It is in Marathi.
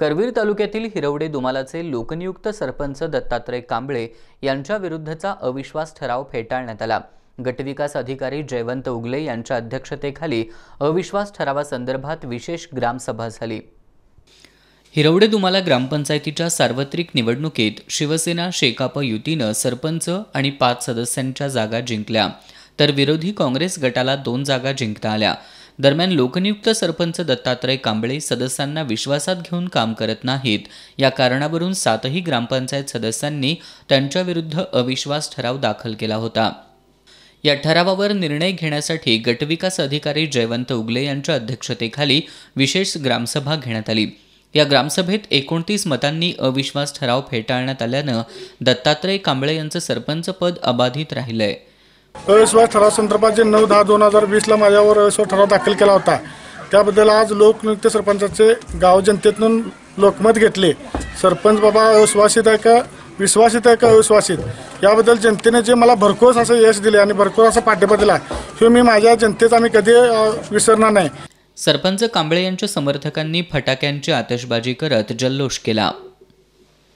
करवीर तालुक्यातील हिरवडे दुमालाचे लोकनियुक्त सरपंच दत्तात्रय कांबळे यांच्या विरुद्धचा अविश्वास ठराव फेटाळण्यात आला गटविकास अधिकारी जयवंत उगले यांच्या अध्यक्षतेखाली अविश्वास ठरावासंदर्भात विशेष ग्रामसभा झाली हिरवडे दुमाला ग्रामपंचायतीच्या सार्वत्रिक निवडणुकीत शिवसेना शेकाप युतीनं सरपंच आणि पाच सदस्यांच्या जागा जिंकल्या तर विरोधी काँग्रेस गटाला दोन जागा जिंकता आल्या दरम्यान लोकनियुक्त सरपंच दत्तात्रय कांबळे सदस्यांना विश्वासात घेऊन काम करत नाहीत या कारणावरून सातही ग्रामपंचायत सदस्यांनी त्यांच्याविरुद्ध अविश्वास ठराव दाखल केला होता या ठरावावर निर्णय घेण्यासाठी गटविकास अधिकारी जयवंत उगले यांच्या अध्यक्षतेखाली विशेष ग्रामसभा घेण्यात आली या ग्रामसभेत एकोणतीस मतांनी अविश्वास ठराव फेटाळण्यात आल्यानं दत्तात्रय कांबळे यांचं पद अबाधित राहिलं अविश्वास संदर्भात जे नऊ दहा दोन हजार ला माझ्यावर अविश्वास ठराव दाखल केला होता त्याबद्दल आज लोकनियुक्त सरपंचाचे गाव जनतेतून लोकमत घेतले सरपंच बाबा अविश्वासित आहे का विश्वासित आहे का अविश्वासित याबद्दल जनतेने जे मला भरकोस असं यश दिले आणि भरखोस असा पाठिंबा दिला हे मी माझ्या जनतेचा आम्ही कधी विसरणार नाही सरपंच कांबळे यांच्या समर्थकांनी फटाक्यांची आतषबाजी करत जल्लोष केला